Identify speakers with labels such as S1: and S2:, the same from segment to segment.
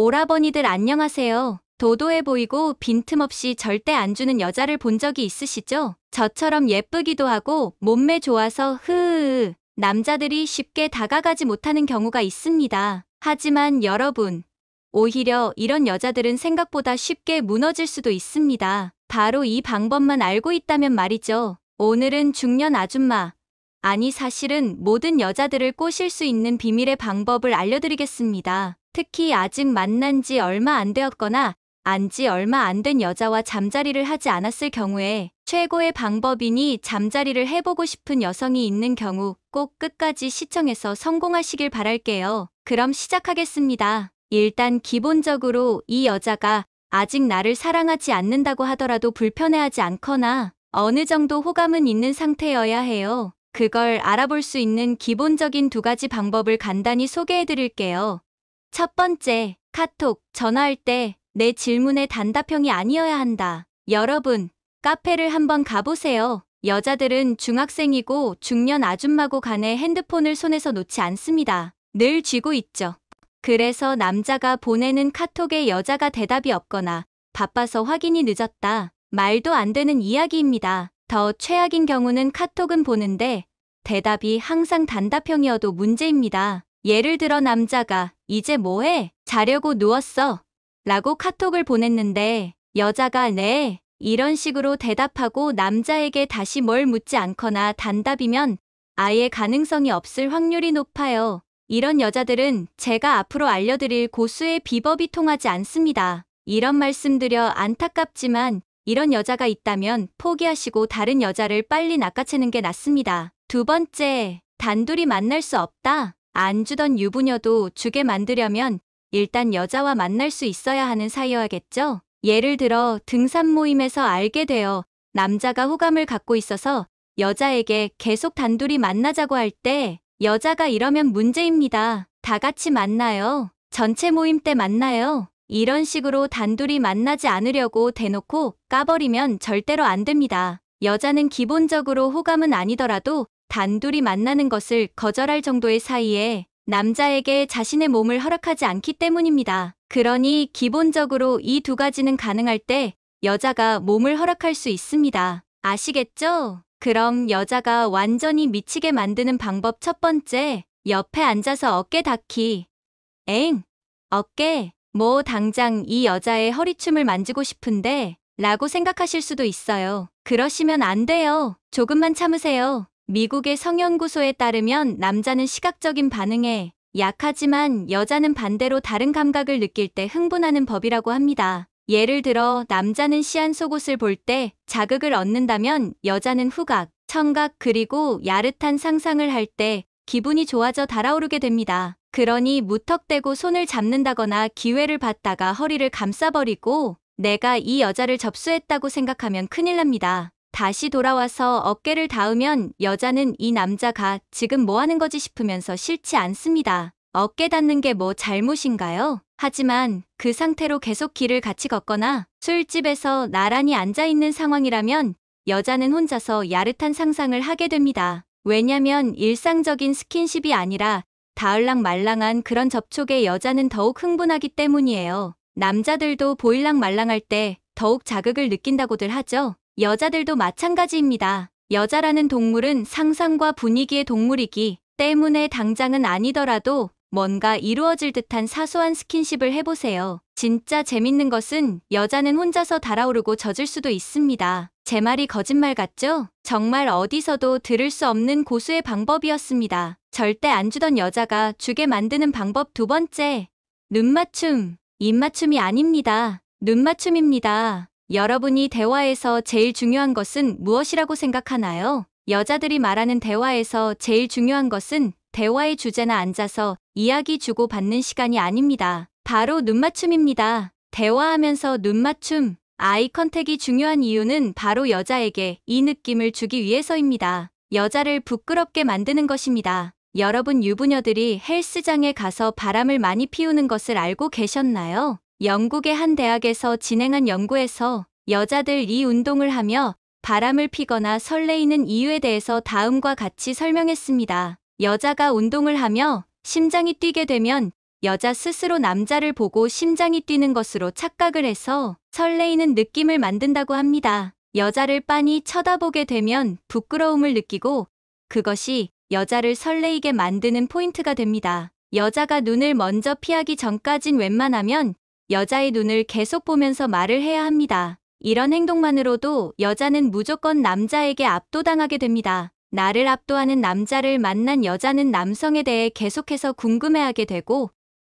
S1: 오라버니들 안녕하세요. 도도해 보이고 빈틈없이 절대 안 주는 여자를 본 적이 있으시죠? 저처럼 예쁘기도 하고 몸매 좋아서 흐으으 남자들이 쉽게 다가가지 못하는 경우가 있습니다. 하지만 여러분, 오히려 이런 여자들은 생각보다 쉽게 무너질 수도 있습니다. 바로 이 방법만 알고 있다면 말이죠. 오늘은 중년 아줌마, 아니 사실은 모든 여자들을 꼬실 수 있는 비밀의 방법을 알려드리겠습니다. 특히 아직 만난 지 얼마 안 되었거나 안 지 얼마 안 된 여자와 잠자리를 하지 않았을 경우에 최고의 방법이니 잠자리를 해보고 싶은 여성이 있는 경우 꼭 끝까지 시청해서 성공하시길 바랄게요. 그럼 시작하겠습니다. 일단 기본적으로 이 여자가 아직 나를 사랑하지 않는다고 하더라도 불편해하지 않거나 어느 정도 호감은 있는 상태여야 해요. 그걸 알아볼 수 있는 기본적인 두 가지 방법을 간단히 소개해 드릴게요. 첫 번째, 카톡, 전화할 때 내질문의 단답형이 아니어야 한다. 여러분, 카페를 한번 가보세요. 여자들은 중학생이고 중년 아줌마고 간에 핸드폰을 손에서 놓지 않습니다. 늘 쥐고 있죠. 그래서 남자가 보내는 카톡에 여자가 대답이 없거나 바빠서 확인이 늦었다. 말도 안 되는 이야기입니다. 더 최악인 경우는 카톡은 보는데 대답이 항상 단답형이어도 문제입니다. 예를 들어 남자가 이제 뭐해? 자려고 누웠어. 라고 카톡을 보냈는데 여자가 네. 이런 식으로 대답하고 남자에게 다시 뭘 묻지 않거나 단답이면 아예 가능성이 없을 확률이 높아요. 이런 여자들은 제가 앞으로 알려드릴 고수의 비법이 통하지 않습니다. 이런 말씀드려 안타깝지만 이런 여자가 있다면 포기하시고 다른 여자를 빨리 낚아채는 게 낫습니다. 두 번째, 단둘이 만날 수 없다. 안 주던 유부녀도 주게 만들려면 일단 여자와 만날 수 있어야 하는 사이여야겠죠? 예를 들어 등산 모임에서 알게 되어 남자가 호감을 갖고 있어서 여자에게 계속 단둘이 만나자고 할 때 여자가 이러면 문제입니다. 다 같이 만나요. 전체 모임 때 만나요. 이런 식으로 단둘이 만나지 않으려고 대놓고 까버리면 절대로 안 됩니다. 여자는 기본적으로 호감은 아니더라도 단둘이 만나는 것을 거절할 정도의 사이에 남자에게 자신의 몸을 허락하지 않기 때문입니다. 그러니 기본적으로 이 두 가지는 가능할 때 여자가 몸을 허락할 수 있습니다. 아시겠죠? 그럼 여자가 완전히 미치게 만드는 방법 첫 번째, 옆에 앉아서 어깨 닿기. 엥, 어깨, 뭐 당장 이 여자의 허리춤을 만지고 싶은데 라고 생각하실 수도 있어요. 그러시면 안 돼요. 조금만 참으세요. 미국의 성연구소에 따르면 남자는 시각적인 반응에 약하지만 여자는 반대로 다른 감각을 느낄 때 흥분하는 법이라고 합니다. 예를 들어 남자는 시안 속옷을 볼 때 자극을 얻는다면 여자는 후각, 청각 그리고 야릇한 상상을 할 때 기분이 좋아져 달아오르게 됩니다. 그러니 무턱대고 손을 잡는다거나 기회를 받다가 허리를 감싸버리고 내가 이 여자를 접수했다고 생각하면 큰일 납니다. 다시 돌아와서 어깨를 닿으면 여자는 이 남자가 지금 뭐 하는 거지 싶으면서 싫지 않습니다. 어깨 닿는 게 뭐 잘못인가요? 하지만 그 상태로 계속 길을 같이 걷거나 술집에서 나란히 앉아있는 상황이라면 여자는 혼자서 야릇한 상상을 하게 됩니다. 왜냐면 일상적인 스킨십이 아니라 다을랑 말랑한 그런 접촉에 여자는 더욱 흥분하기 때문이에요. 남자들도 보일랑 말랑할 때 더욱 자극을 느낀다고들 하죠. 여자들도 마찬가지입니다. 여자라는 동물은 상상과 분위기의 동물이기 때문에 당장은 아니더라도 뭔가 이루어질 듯한 사소한 스킨십을 해보세요. 진짜 재밌는 것은 여자는 혼자서 달아오르고 젖을 수도 있습니다. 제 말이 거짓말 같죠? 정말 어디서도 들을 수 없는 고수의 방법이었습니다. 절대 안 주던 여자가 주게 만드는 방법 두 번째. 눈맞춤. 입맞춤이 아닙니다. 눈맞춤입니다. 여러분이 대화에서 제일 중요한 것은 무엇이라고 생각하나요? 여자들이 말하는 대화에서 제일 중요한 것은 대화의 주제나 앉아서 이야기 주고받는 시간이 아닙니다. 바로 눈맞춤입니다. 대화하면서 눈맞춤, 아이 컨택이 중요한 이유는 바로 여자에게 이 느낌을 주기 위해서입니다. 여자를 부끄럽게 만드는 것입니다. 여러분 유부녀들이 헬스장에 가서 바람을 많이 피우는 것을 알고 계셨나요? 영국의 한 대학에서 진행한 연구에서 여자들 이 운동을 하며 바람을 피거나 설레이는 이유에 대해서 다음과 같이 설명했습니다. 여자가 운동을 하며 심장이 뛰게 되면 여자 스스로 남자를 보고 심장이 뛰는 것으로 착각을 해서 설레이는 느낌을 만든다고 합니다. 여자를 빤히 쳐다보게 되면 부끄러움을 느끼고 그것이 여자를 설레이게 만드는 포인트가 됩니다. 여자가 눈을 먼저 피하기 전까진 웬만하면 여자의 눈을 계속 보면서 말을 해야 합니다. 이런 행동만으로도 여자는 무조건 남자에게 압도당하게 됩니다. 나를 압도하는 남자를 만난 여자는 남성에 대해 계속해서 궁금해하게 되고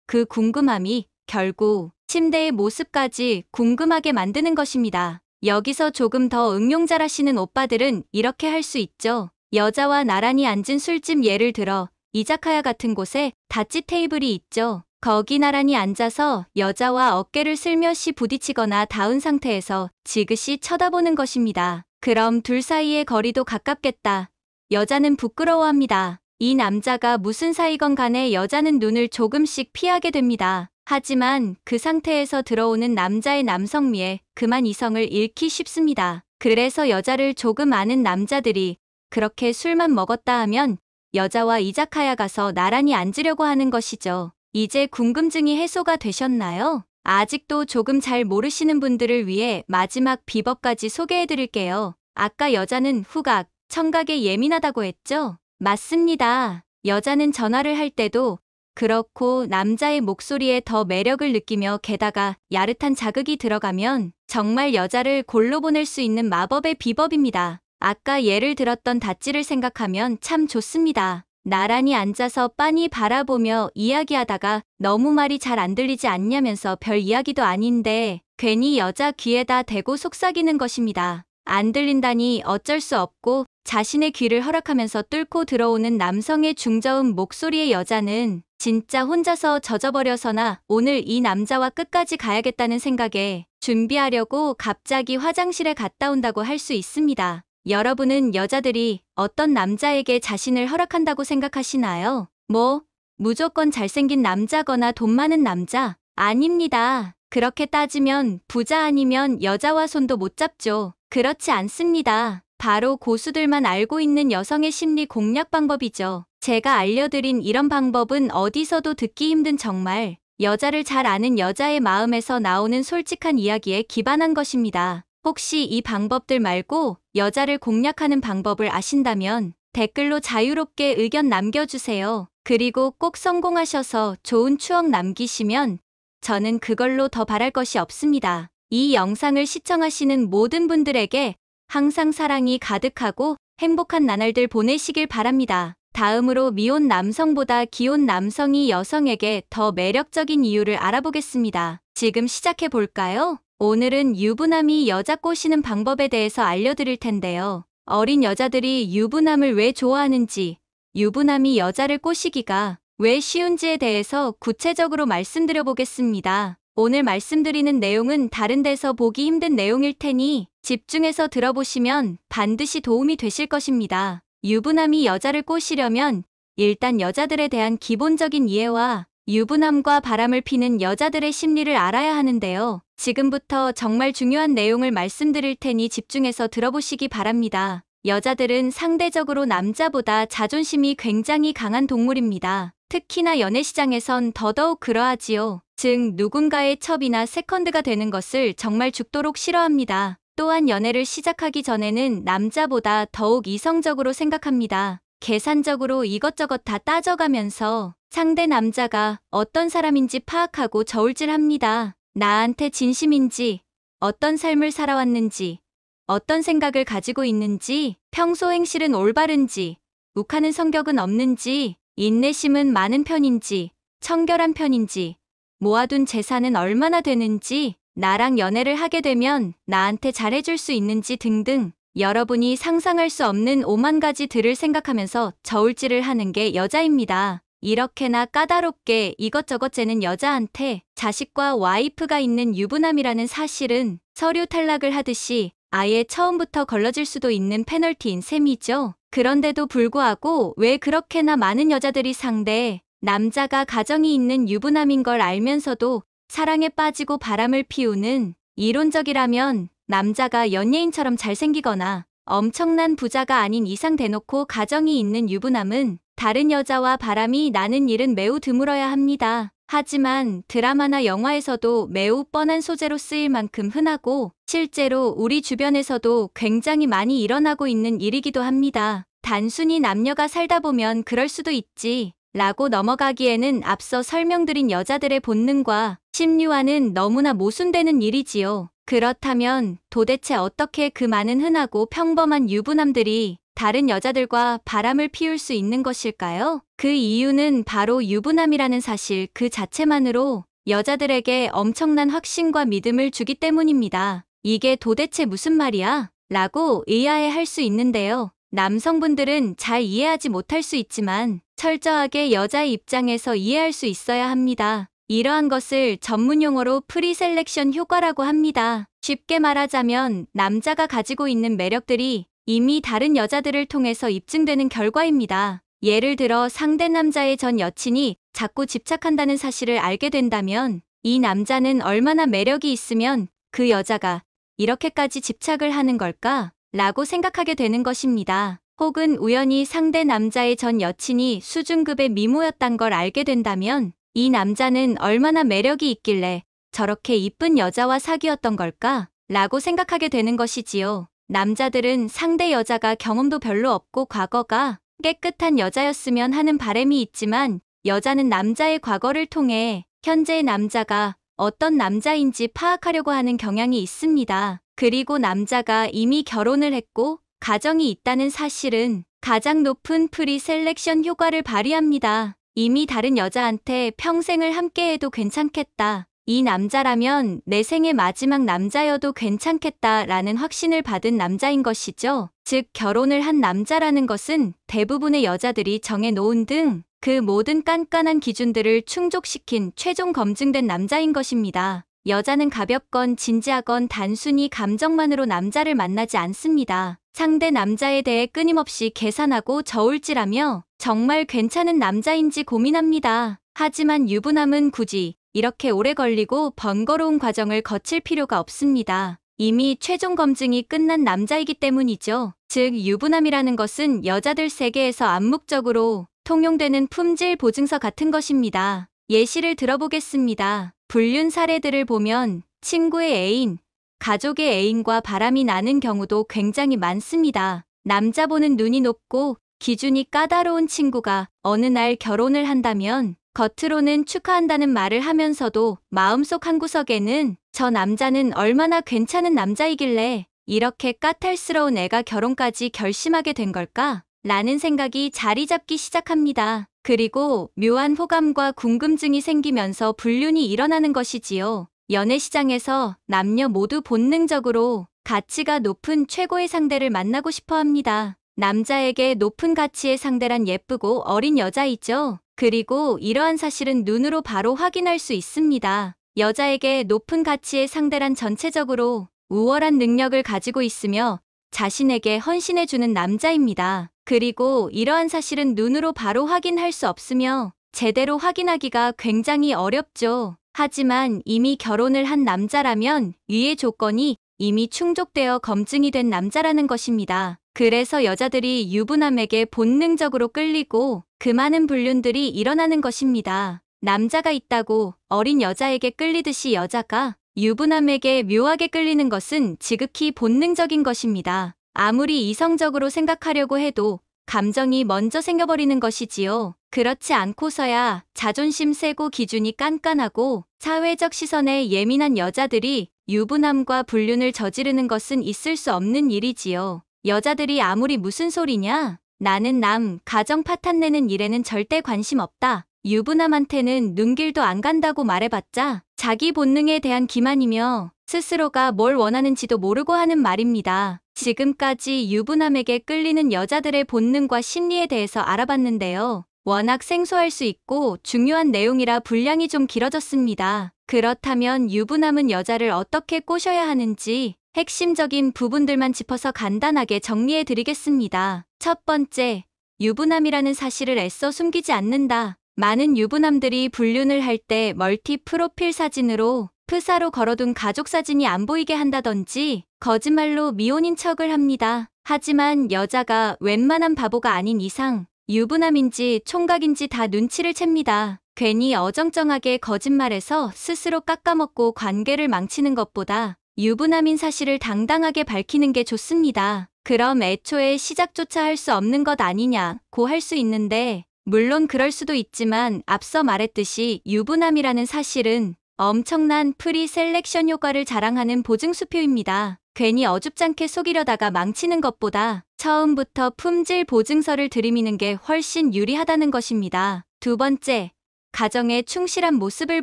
S1: 그 궁금함이 결국 침대의 모습까지 궁금하게 만드는 것입니다. 여기서 조금 더 응용잘하시는 오빠들은 이렇게 할 수 있죠. 여자와 나란히 앉은 술집 예를 들어 이자카야 같은 곳에 다찌 테이블이 있죠. 거기 나란히 앉아서 여자와 어깨를 슬며시 부딪히거나 닿은 상태에서 지그시 쳐다보는 것입니다. 그럼 둘 사이의 거리도 가깝겠다. 여자는 부끄러워합니다. 이 남자가 무슨 사이건 간에 여자는 눈을 조금씩 피하게 됩니다. 하지만 그 상태에서 들어오는 남자의 남성미에 그만 이성을 잃기 쉽습니다. 그래서 여자를 조금 아는 남자들이 그렇게 술만 먹었다 하면 여자와 이자카야 가서 나란히 앉으려고 하는 것이죠. 이제 궁금증이 해소가 되셨나요? 아직도 조금 잘 모르시는 분들을 위해 마지막 비법까지 소개해드릴게요. 아까 여자는 후각, 청각에 예민하다고 했죠? 맞습니다. 여자는 전화를 할 때도 그렇고 남자의 목소리에 더 매력을 느끼며 게다가 야릇한 자극이 들어가면 정말 여자를 골로 보낼 수 있는 마법의 비법입니다. 아까 예를 들었던 닷지를 생각하면 참 좋습니다. 나란히 앉아서 빤히 바라보며 이야기하다가 너무 말이 잘 안 들리지 않냐면서 별 이야기도 아닌데 괜히 여자 귀에다 대고 속삭이는 것입니다. 안 들린다니 어쩔 수 없고 자신의 귀를 허락하면서 뚫고 들어오는 남성의 중저음 목소리의 여자는 진짜 혼자서 젖어버려서나 오늘 이 남자와 끝까지 가야겠다는 생각에 준비하려고 갑자기 화장실에 갔다 온다고 할 수 있습니다. 여러분은 여자들이 어떤 남자에게 자신을 허락한다고 생각하시나요? 뭐, 무조건 잘생긴 남자거나 돈 많은 남자? 아닙니다. 그렇게 따지면 부자 아니면 여자와 손도 못 잡죠. 그렇지 않습니다. 바로 고수들만 알고 있는 여성의 심리 공략 방법이죠. 제가 알려드린 이런 방법은 어디서도 듣기 힘든 정말 여자를 잘 아는 여자의 마음에서 나오는 솔직한 이야기에 기반한 것입니다. 혹시 이 방법들 말고 여자를 공략하는 방법을 아신다면 댓글로 자유롭게 의견 남겨주세요. 그리고 꼭 성공하셔서 좋은 추억 남기시면 저는 그걸로 더 바랄 것이 없습니다. 이 영상을 시청하시는 모든 분들에게 항상 사랑이 가득하고 행복한 나날들 보내시길 바랍니다. 다음으로 미혼 남성보다 기혼 남성이 여성에게 더 매력적인 이유를 알아보겠습니다. 지금 시작해 볼까요? 오늘은 유부남이 여자 꼬시는 방법에 대해서 알려드릴 텐데요. 어린 여자들이 유부남을 왜 좋아하는지, 유부남이 여자를 꼬시기가 왜 쉬운지에 대해서 구체적으로 말씀드려 보겠습니다. 오늘 말씀드리는 내용은 다른 데서 보기 힘든 내용일 테니 집중해서 들어보시면 반드시 도움이 되실 것입니다. 유부남이 여자를 꼬시려면 일단 여자들에 대한 기본적인 이해와 유부남과 바람을 피는 여자들의 심리를 알아야 하는데요. 지금부터 정말 중요한 내용을 말씀드릴 테니 집중해서 들어보시기 바랍니다. 여자들은 상대적으로 남자보다 자존심이 굉장히 강한 동물입니다. 특히나 연애시장에선 더더욱 그러하지요. 즉 누군가의 첩이나 세컨드가 되는 것을 정말 죽도록 싫어합니다. 또한 연애를 시작하기 전에는 남자보다 더욱 이성적으로 생각합니다. 계산적으로 이것저것 다 따져가면서 상대 남자가 어떤 사람인지 파악하고 저울질합니다. 나한테 진심인지, 어떤 삶을 살아왔는지, 어떤 생각을 가지고 있는지, 평소 행실은 올바른지, 욱하는 성격은 없는지, 인내심은 많은 편인지, 청결한 편인지, 모아둔 재산은 얼마나 되는지, 나랑 연애를 하게 되면 나한테 잘해줄 수 있는지 등등 여러분이 상상할 수 없는 오만 가지 들을 생각하면서 저울질을 하는 게 여자입니다. 이렇게나 까다롭게 이것저것 재는 여자한테 자식과 와이프가 있는 유부남이라는 사실은 서류 탈락을 하듯이 아예 처음부터 걸러질 수도 있는 페널티인 셈이죠. 그런데도 불구하고 왜 그렇게나 많은 여자들이 상대해 남자가 가정이 있는 유부남인 걸 알면서도 사랑에 빠지고 바람을 피우는 이론적이라면 남자가 연예인처럼 잘생기거나 엄청난 부자가 아닌 이상 대놓고 가정이 있는 유부남은 다른 여자와 바람이 나는 일은 매우 드물어야 합니다. 하지만 드라마나 영화에서도 매우 뻔한 소재로 쓰일 만큼 흔하고 실제로 우리 주변에서도 굉장히 많이 일어나고 있는 일이기도 합니다. 단순히 남녀가 살다 보면 그럴 수도 있지 라고 넘어가기에는 앞서 설명드린 여자들의 본능과 심리와는 너무나 모순되는 일이지요. 그렇다면 도대체 어떻게 그 많은 흔하고 평범한 유부남들이 다른 여자들과 바람을 피울 수 있는 것일까요? 그 이유는 바로 유부남이라는 사실 그 자체만으로 여자들에게 엄청난 확신과 믿음을 주기 때문입니다. 이게 도대체 무슨 말이야? 라고 의아해 할 수 있는데요. 남성분들은 잘 이해하지 못할 수 있지만 철저하게 여자의 입장에서 이해할 수 있어야 합니다. 이러한 것을 전문 용어로 프리셀렉션 효과라고 합니다. 쉽게 말하자면 남자가 가지고 있는 매력들이 이미 다른 여자들을 통해서 입증되는 결과입니다. 예를 들어 상대 남자의 전 여친이 자꾸 집착한다는 사실을 알게 된다면 이 남자는 얼마나 매력이 있으면 그 여자가 이렇게까지 집착을 하는 걸까? 라고 생각하게 되는 것입니다. 혹은 우연히 상대 남자의 전 여친이 수준급의 미모였단 걸 알게 된다면 이 남자는 얼마나 매력이 있길래 저렇게 이쁜 여자와 사귀었던 걸까? 라고 생각하게 되는 것이지요. 남자들은 상대 여자가 경험도 별로 없고 과거가 깨끗한 여자였으면 하는 바램이 있지만 여자는 남자의 과거를 통해 현재의 남자가 어떤 남자인지 파악하려고 하는 경향이 있습니다. 그리고 남자가 이미 결혼을 했고 가정이 있다는 사실은 가장 높은 프리 셀렉션 효과를 발휘합니다. 이미 다른 여자한테 평생을 함께해도 괜찮겠다. 이 남자라면 내 생의 마지막 남자여도 괜찮겠다라는 확신을 받은 남자인 것이죠. 즉 결혼을 한 남자라는 것은 대부분의 여자들이 정해놓은 등 그 모든 깐깐한 기준들을 충족시킨 최종 검증된 남자인 것입니다. 여자는 가볍건 진지하건 단순히 감정만으로 남자를 만나지 않습니다. 상대 남자에 대해 끊임없이 계산하고 저울질하며 정말 괜찮은 남자인지 고민합니다. 하지만 유부남은 굳이 이렇게 오래 걸리고 번거로운 과정을 거칠 필요가 없습니다. 이미 최종 검증이 끝난 남자이기 때문이죠. 즉 유부남이라는 것은 여자들 세계에서 암묵적으로 통용되는 품질 보증서 같은 것입니다. 예시를 들어보겠습니다. 불륜 사례들을 보면 친구의 애인, 가족의 애인과 바람이 나는 경우도 굉장히 많습니다. 남자 보는 눈이 높고 기준이 까다로운 친구가 어느 날 결혼을 한다면 겉으로는 축하한다는 말을 하면서도 마음속 한구석에는 저 남자는 얼마나 괜찮은 남자이길래 이렇게 까탈스러운 애가 결혼까지 결심하게 된 걸까? 라는 생각이 자리 잡기 시작합니다. 그리고 묘한 호감과 궁금증이 생기면서 불륜이 일어나는 것이지요. 연애 시장에서 남녀 모두 본능적으로 가치가 높은 최고의 상대를 만나고 싶어 합니다. 남자에게 높은 가치의 상대란 예쁘고 어린 여자이죠. 그리고 이러한 사실은 눈으로 바로 확인할 수 있습니다. 여자에게 높은 가치의 상대란 전체적으로 우월한 능력을 가지고 있으며 자신에게 헌신해주는 남자입니다. 그리고 이러한 사실은 눈으로 바로 확인할 수 없으며 제대로 확인하기가 굉장히 어렵죠. 하지만 이미 결혼을 한 남자라면 위의 조건이 이미 충족되어 검증이 된 남자라는 것입니다. 그래서 여자들이 유부남에게 본능적으로 끌리고 그 많은 불륜들이 일어나는 것입니다. 남자가 있다고 어린 여자에게 끌리듯이 여자가 유부남에게 묘하게 끌리는 것은 지극히 본능적인 것입니다. 아무리 이성적으로 생각하려고 해도 감정이 먼저 생겨버리는 것이지요. 그렇지 않고서야 자존심 세고 기준이 깐깐하고 사회적 시선에 예민한 여자들이 유부남과 불륜을 저지르는 것은 있을 수 없는 일이지요. 여자들이 아무리 무슨 소리냐? 나는 남, 가정 파탄 내는 일에는 절대 관심 없다. 유부남한테는 눈길도 안 간다고 말해봤자 자기 본능에 대한 기만이며 스스로가 뭘 원하는지도 모르고 하는 말입니다. 지금까지 유부남에게 끌리는 여자들의 본능과 심리에 대해서 알아봤는데요. 워낙 생소할 수 있고 중요한 내용이라 분량이 좀 길어졌습니다. 그렇다면 유부남은 여자를 어떻게 꼬셔야 하는지 핵심적인 부분들만 짚어서 간단하게 정리해 드리겠습니다. 첫 번째, 유부남이라는 사실을 애써 숨기지 않는다. 많은 유부남들이 불륜을 할 때 멀티 프로필 사진으로 프사로 걸어둔 가족 사진이 안 보이게 한다든지 거짓말로 미혼인 척을 합니다. 하지만 여자가 웬만한 바보가 아닌 이상 유부남인지 총각인지 다 눈치를 챕니다. 괜히 어정쩡하게 거짓말해서 스스로 깎아먹고 관계를 망치는 것보다 유부남인 사실을 당당하게 밝히는 게 좋습니다. 그럼 애초에 시작조차 할 수 없는 것 아니냐고 할 수 있는데 물론 그럴 수도 있지만 앞서 말했듯이 유부남이라는 사실은 엄청난 프리 셀렉션 효과를 자랑하는 보증수표입니다. 괜히 어줍잖게 속이려다가 망치는 것보다 처음부터 품질 보증서를 들이미는 게 훨씬 유리하다는 것입니다. 두 번째, 가정에 충실한 모습을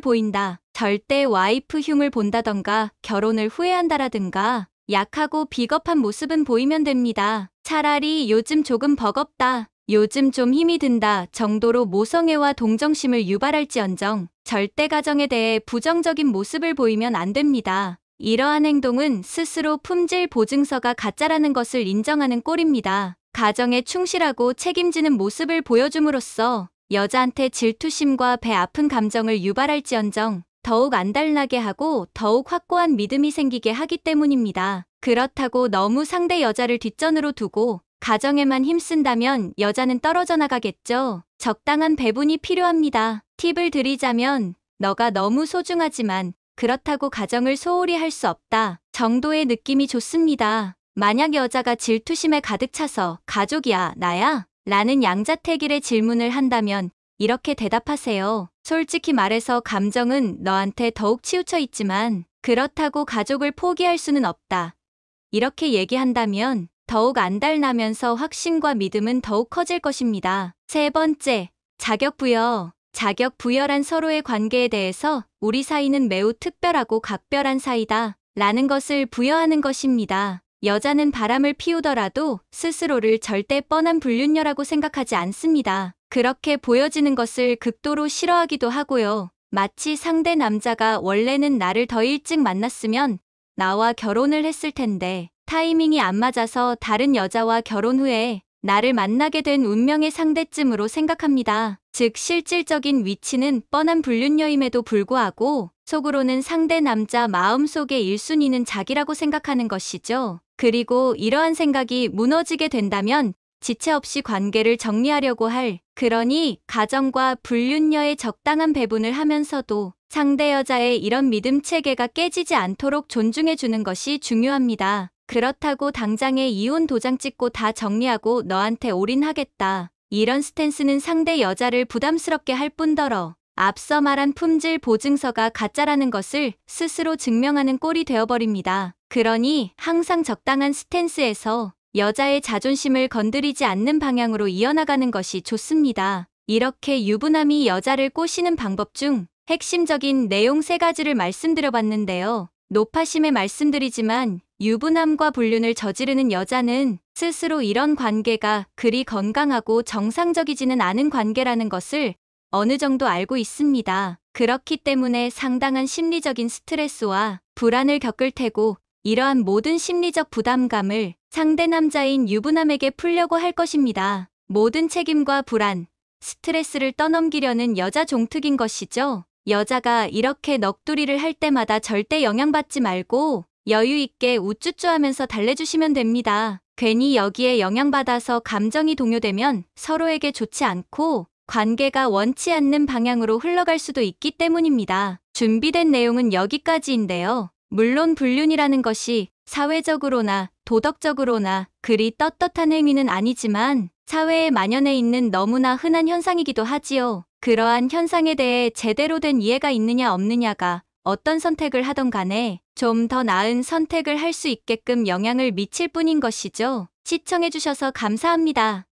S1: 보인다. 절대 와이프 흉을 본다던가 결혼을 후회한다라든가 약하고 비겁한 모습은 보이면 됩니다. 차라리 요즘 조금 버겁다, 요즘 좀 힘이 든다 정도로 모성애와 동정심을 유발할지언정 절대 가정에 대해 부정적인 모습을 보이면 안 됩니다. 이러한 행동은 스스로 품질 보증서가 가짜라는 것을 인정하는 꼴입니다. 가정에 충실하고 책임지는 모습을 보여줌으로써 여자한테 질투심과 배 아픈 감정을 유발할지언정 더욱 안달나게 하고 더욱 확고한 믿음이 생기게 하기 때문입니다. 그렇다고 너무 상대 여자를 뒷전으로 두고 가정에만 힘쓴다면 여자는 떨어져 나가겠죠. 적당한 배분이 필요합니다. 팁을 드리자면 너가 너무 소중하지만 그렇다고 가정을 소홀히 할 수 없다 정도의 느낌이 좋습니다. 만약 여자가 질투심에 가득 차서 가족이야 나야 라는 양자택일의 질문을 한다면 이렇게 대답하세요. 솔직히 말해서 감정은 너한테 더욱 치우쳐 있지만 그렇다고 가족을 포기할 수는 없다. 이렇게 얘기한다면 더욱 안달나면서 확신과 믿음은 더욱 커질 것입니다. 세 번째, 자격부여. 자격부여란 서로의 관계에 대해서 우리 사이는 매우 특별하고 각별한 사이다. 라는 것을 부여하는 것입니다. 여자는 바람을 피우더라도 스스로를 절대 뻔한 불륜녀라고 생각하지 않습니다. 그렇게 보여지는 것을 극도로 싫어하기도 하고요. 마치 상대 남자가 원래는 나를 더 일찍 만났으면 나와 결혼을 했을 텐데 타이밍이 안 맞아서 다른 여자와 결혼 후에 나를 만나게 된 운명의 상대쯤으로 생각합니다. 즉 실질적인 위치는 뻔한 불륜녀임에도 불구하고 속으로는 상대 남자 마음속의 1순위는 자기라고 생각하는 것이죠. 그리고 이러한 생각이 무너지게 된다면 지체 없이 관계를 정리하려고 할 그러니 가정과 불륜녀의 적당한 배분을 하면서도 상대 여자의 이런 믿음 체계가 깨지지 않도록 존중해 주는 것이 중요합니다. 그렇다고 당장에 이혼 도장 찍고 다 정리하고 너한테 올인하겠다. 이런 스탠스는 상대 여자를 부담스럽게 할 뿐더러 앞서 말한 품질 보증서가 가짜라는 것을 스스로 증명하는 꼴이 되어버립니다. 그러니 항상 적당한 스탠스에서 여자의 자존심을 건드리지 않는 방향으로 이어나가는 것이 좋습니다. 이렇게 유부남이 여자를 꼬시는 방법 중 핵심적인 내용 세 가지를 말씀드려봤는데요. 노파심에 말씀드리지만 유부남과 불륜을 저지르는 여자는 스스로 이런 관계가 그리 건강하고 정상적이지는 않은 관계라는 것을 어느 정도 알고 있습니다. 그렇기 때문에 상당한 심리적인 스트레스와 불안을 겪을 테고 이러한 모든 심리적 부담감을 상대 남자인 유부남에게 풀려고 할 것입니다. 모든 책임과 불안, 스트레스를 떠넘기려는 여자 종특인 것이죠. 여자가 이렇게 넋두리를 할 때마다 절대 영향받지 말고 여유 있게 우쭈쭈하면서 달래주시면 됩니다. 괜히 여기에 영향받아서 감정이 동요되면 서로에게 좋지 않고 관계가 원치 않는 방향으로 흘러갈 수도 있기 때문입니다. 준비된 내용은 여기까지인데요. 물론 불륜이라는 것이 사회적으로나 도덕적으로나 그리 떳떳한 행위는 아니지만 사회에 만연해 있는 너무나 흔한 현상이기도 하지요. 그러한 현상에 대해 제대로 된 이해가 있느냐 없느냐가 어떤 선택을 하던 간에 좀 더 나은 선택을 할 수 있게끔 영향을 미칠 뿐인 것이죠. 시청해주셔서 감사합니다.